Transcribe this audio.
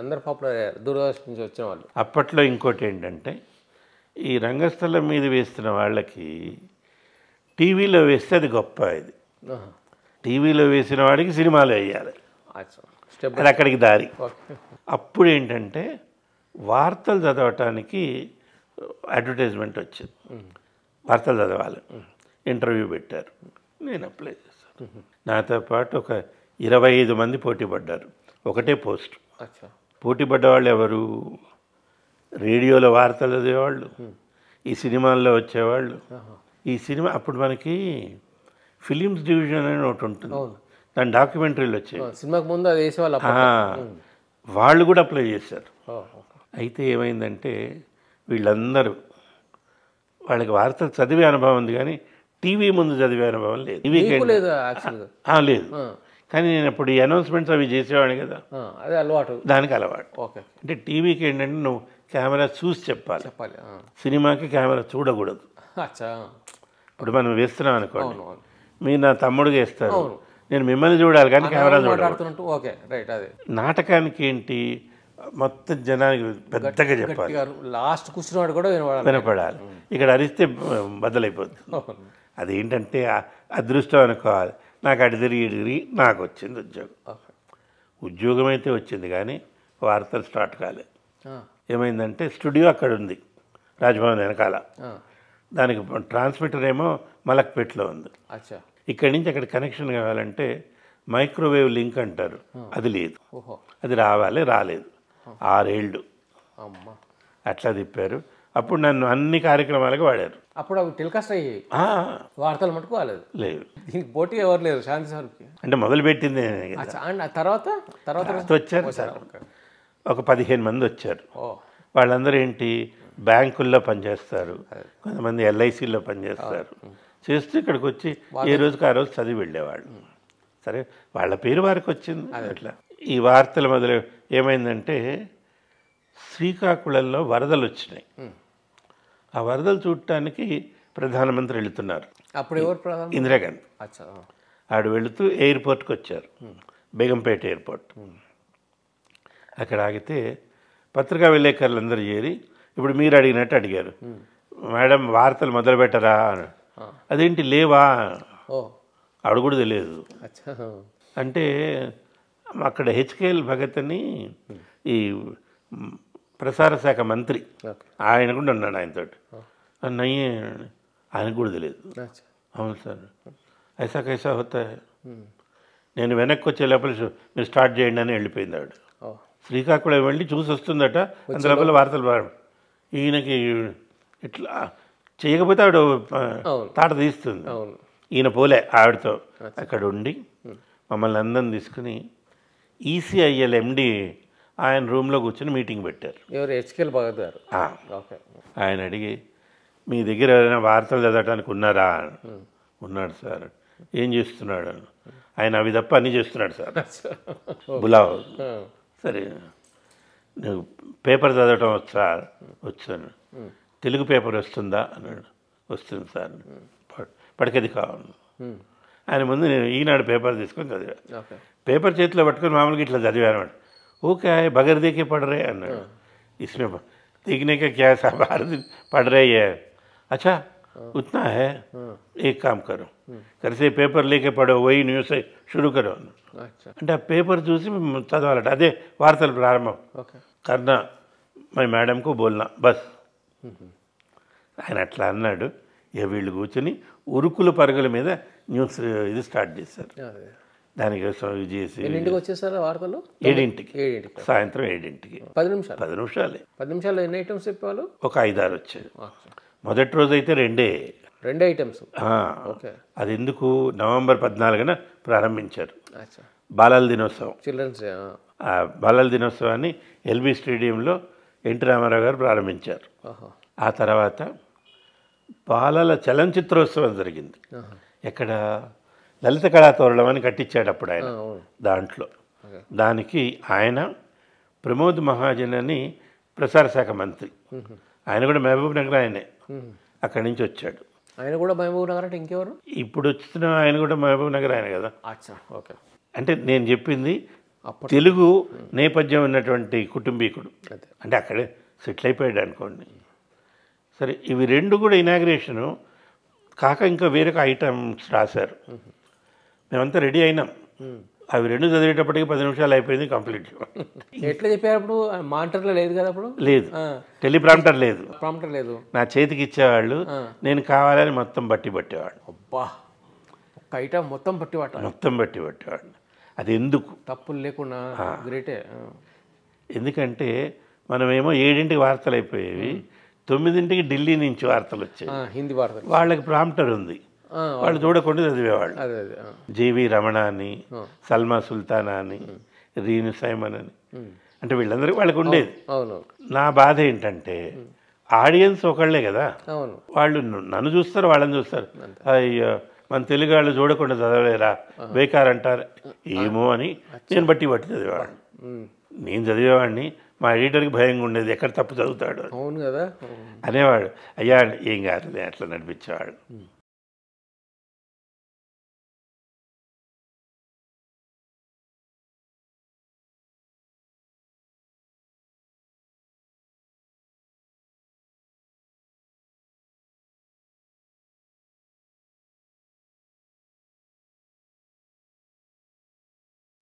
అందరు పాపులర్ అయ్యారు దూరదర్శన నుంచి వచ్చిన వాళ్ళు అప్పట్లో ఇంకోటి ఏంటంటే ఈ రంగస్థలం మీద వేస్తున్న వాళ్ళకి టీవీలో వేస్తే అది గొప్ప ఇది టీవీలో వేసిన వాడికి సినిమాలు వేయాలి అది అక్కడికి దారి అప్పుడు ఏంటంటే వార్తలు చదవటానికి అడ్వర్టైజ్మెంట్ వచ్చింది వార్తలు చదవాలి ఇంటర్వ్యూ పెట్టారు నేను అప్లై చేశాను నాతో పాటు ఒక ఇరవై ఐదు మంది పోటీ పడ్డారు ఒకటే పోస్ట్ పోటీ పడ్డవాళ్ళు ఎవరు రేడియోలో వార్తలు చదివేవాళ్ళు ఈ సినిమాల్లో వచ్చేవాళ్ళు ఈ సినిమా అప్పుడు మనకి ఫిలిమ్స్ డివిజన్ అని ఒకటి ఉంటుంది దాని డాక్యుమెంటరీలు వచ్చాయి సినిమాకు ముందు అది వేసేవాళ్ళు వాళ్ళు కూడా అప్లై చేశారు అయితే ఏమైందంటే వీళ్ళందరూ వాళ్ళకి వార్తలు చదివే అనుభవం ఉంది కానీ టీవీ ముందు చదివే అనుభవం లేదు లేదు కానీ నేను ఇప్పుడు ఈ అనౌన్స్మెంట్స్ అవి చేసేవాడిని కదా అదే అలవాటు దానికి అలవాటు ఓకే అంటే టీవీకి ఏంటంటే నువ్వు కెమెరా చూసి చెప్పాలి చెప్పాలి సినిమాకి కెమెరా చూడకూడదు ఇప్పుడు మనం వేస్తున్నాం అనుకోండి మీరు నా తమ్ముడుగా వేస్తారు నేను మిమ్మల్ని చూడాలి కానీ కెమెరా చూడాలి ఓకే రైట్ అదే నాటకానికి ఏంటి మొత్తం జనానికి పెద్దగా చెప్పాలి లాస్ట్ కూర్చున్నవాడు కూడా వినపడాలి వినపడాలి ఇక్కడ అరిస్తే బద్దలైపోతుంది అదేంటంటే అదృష్టం అనుకోవాలి నాకు అటు తిరిగి తిరిగి నాకు వచ్చింది ఉద్యోగం ఉద్యోగం అయితే వచ్చింది కానీ వార్తలు స్టార్ట్ కాలే ఏమైందంటే స్టూడియో అక్కడ ఉంది రాజభవన్ వెనకాల దానికి ట్రాన్స్మిటర్ ఏమో మలక్పేట్లో ఉంది ఇక్కడి నుంచి అక్కడ కనెక్షన్ కావాలంటే మైక్రోవేవ్ లింక్ అంటారు అది లేదు అది రావాలి రాలేదు ఆరేళ్ళు అట్లా తిప్పారు అప్పుడు నన్ను అన్ని కార్యక్రమాలకు వాడారు అప్పుడు అవి టెలికాస్ట్ అయ్యాయి వార్తలు మటుకు కాలేదు లేదు దీనికి పోటీ ఎవరు లేరు శాంతి సార్కి అంటే మొదలు పెట్టింది తర్వాత తర్వాత వచ్చారు సార్ ఒక పదిహేను మంది వచ్చారు వాళ్ళందరూ ఏంటి బ్యాంకుల్లో పనిచేస్తారు కొంతమంది ఎల్ఐసిలో పనిచేస్తారు చేస్తూ ఇక్కడికి వచ్చి ఏ రోజుకి ఆ రోజు చదివి వెళ్ళేవాళ్ళు సరే వాళ్ళ పేరు వారికి వచ్చింది అట్లా ఈ వార్తల మొదలు ఏమైందంటే శ్రీకాకుళంలో వరదలు వచ్చినాయి ఆ వరదలు చూడటానికి ప్రధానమంత్రి వెళుతున్నారు అప్పుడు ఎవరు ఇందిరాగాంధీ ఆడు వెళుతూ ఎయిర్పోర్ట్కి వచ్చారు బేగంపేట ఎయిర్పోర్ట్ అక్కడ ఆగితే పత్రికా విలేకరులు అందరూ చేరి ఇప్పుడు మీరు అడిగినట్టు అడిగారు మేడం వార్తలు మొదలు పెట్టరా అదేంటి లేవా కూడా తెలియదు అంటే అక్కడ హెచ్కేఎల్ భగత్ అని ఈ ప్రసార శాఖ మంత్రి ఆయన కూడా ఉన్నాడు ఆయనతో నయ్యే ఆయనకు కూడా తెలియదు అవును సార్ ఐసా కైసా హోతా నేను వెనక్కి వచ్చే లోపల మీరు స్టార్ట్ చేయండి అని వెళ్ళిపోయింది ఆవిడ శ్రీకాకుళం వెళ్ళి చూసి వస్తుందట అంత లోపల వార్తలు బాగా ఈయనకి ఇట్లా చేయకపోతే ఆవిడ తాట తీస్తుంది ఈయన పోలే ఆవిడతో అక్కడ ఉండి మమ్మల్ని అందరం తీసుకుని ఈసీఐఎల్ ఎండి ఆయన రూమ్లో కూర్చొని మీటింగ్ పెట్టారు ఎవరు హెచ్కెల్ భగత్ గారు ఓకే ఆయన అడిగి మీ దగ్గర ఏదైనా వార్తలు చదవటానికి ఉన్నారా ఉన్నాడు సార్ ఏం చేస్తున్నాడు ఆయన అవి తప్ప అన్నీ చేస్తున్నాడు సార్ బులావ్ సరే నువ్వు పేపర్ చదవటం వచ్చా వచ్చాను hmm. తెలుగు పేపర్ వస్తుందా అన్నాడు వస్తుంది సార్ పడకది కావాలి hmm. ఆయన ముందు నేను ఈనాడు పేపర్ తీసుకొని చదివాను పేపర్ చేతిలో పట్టుకొని మామూలుగా ఇట్లా చదివాను वो क्या है बगैर देखे पढ़ रहे हैं हाँ। इसमें देखने का क्या है बाहर पढ़ रहे है अच्छा हाँ। उतना है हाँ। एक काम करो घर से पेपर लेके पढ़ो वही न्यूज से शुरू करो अच्छा पेपर चूसी चलो अद वार्ता प्रारंभ करना मैं मैडम को बोलना बस आये अट्ला वीलू कूचनी परगल मीद न्यूज इधार దానికోసం ఇది చేసి ఎన్నింటికి వచ్చేసారా వార్తలు ఏడింటికి ఏడింటికి సాయంత్రం ఏడింటికి పది నిమిషాలు పది నిమిషాలే పది నిమిషాలు ఎన్ని ఐటమ్స్ చెప్పాలి ఒక ఐదారు వచ్చాయి మొదటి రోజు అయితే రెండే రెండు ఐటమ్స్ అది ఎందుకు నవంబర్ పద్నాలుగున ప్రారంభించారు బాలల దినోత్సవం చిల్డ్రన్స్ బాలల దినోత్సవాన్ని ఎల్బీ స్టేడియంలో ఎన్టీ రామారావు గారు ప్రారంభించారు ఆ తర్వాత బాలల చలనచిత్రోత్సవం జరిగింది ఎక్కడ లలిత కళాతోరణం అని కట్టించాడు అప్పుడు ఆయన దాంట్లో దానికి ఆయన ప్రమోద్ మహాజన్ అని ప్రసార శాఖ మంత్రి ఆయన కూడా మహబూబ్ నగర్ ఆయనే అక్కడి నుంచి వచ్చాడు ఆయన కూడా మహబూబ్ నగర్ అంటే ఇంకెవరు ఇప్పుడు వచ్చిన ఆయన కూడా మహబూబ్ నగర్ ఆయన కదా ఓకే అంటే నేను చెప్పింది తెలుగు నేపథ్యం ఉన్నటువంటి కుటుంబీకుడు అంటే అక్కడే సెటిల్ అయిపోయాడు అనుకోండి సరే ఇవి రెండు కూడా ఇనాగ్రేషను కాక ఇంకా వేరొక ఐటమ్స్ రాశారు మేమంతా రెడీ అయినాం అవి రెండు చదివేటప్పటికి పది నిమిషాలు అయిపోయింది కంప్లీట్ ఎట్లా చెప్పేటప్పుడు మానిటర్లో లేదు కదా అప్పుడు లేదు టెలిప్రాంప్టర్ లేదు ప్రాంప్టర్ లేదు నా చేతికి ఇచ్చేవాళ్ళు నేను కావాలని మొత్తం బట్టి పట్టేవాడు అబ్బా ఒక్క ఐటమ్ మొత్తం బట్టి పట్ట మొత్తం బట్టి పట్టేవాడు అది ఎందుకు తప్పులు లేకుండా గ్రేటే ఎందుకంటే మనమేమో ఏడింటికి వార్తలు అయిపోయేవి తొమ్మిదింటికి ఢిల్లీ నుంచి వార్తలు వచ్చాయి హిందీ వార్తలు వాళ్ళకి ప్రాంప్టర్ ఉంది వాళ్ళు చూడకుండా చదివేవాళ్ళు జీవి రమణ అని సల్మా సుల్తానా అని రీను సైమన్ అని అంటే వీళ్ళందరికీ వాళ్ళకి ఉండేది నా బాధ ఏంటంటే ఆడియన్స్ ఒకళ్ళే కదా వాళ్ళు నన్ను చూస్తారు వాళ్ళని చూస్తారు అయ్యో మన తెలుగు వాళ్ళు చూడకుండా చదవలేరా బేకార్ ఏమో అని నేను బట్టి బట్టి చదివేవాడిని నేను చదివేవాడిని మా ఎడిటర్కి భయంగా ఉండేది ఎక్కడ తప్పు చదువుతాడు అవును కదా అనేవాడు అయ్యా ఏం కాదు అట్లా నడిపించేవాడు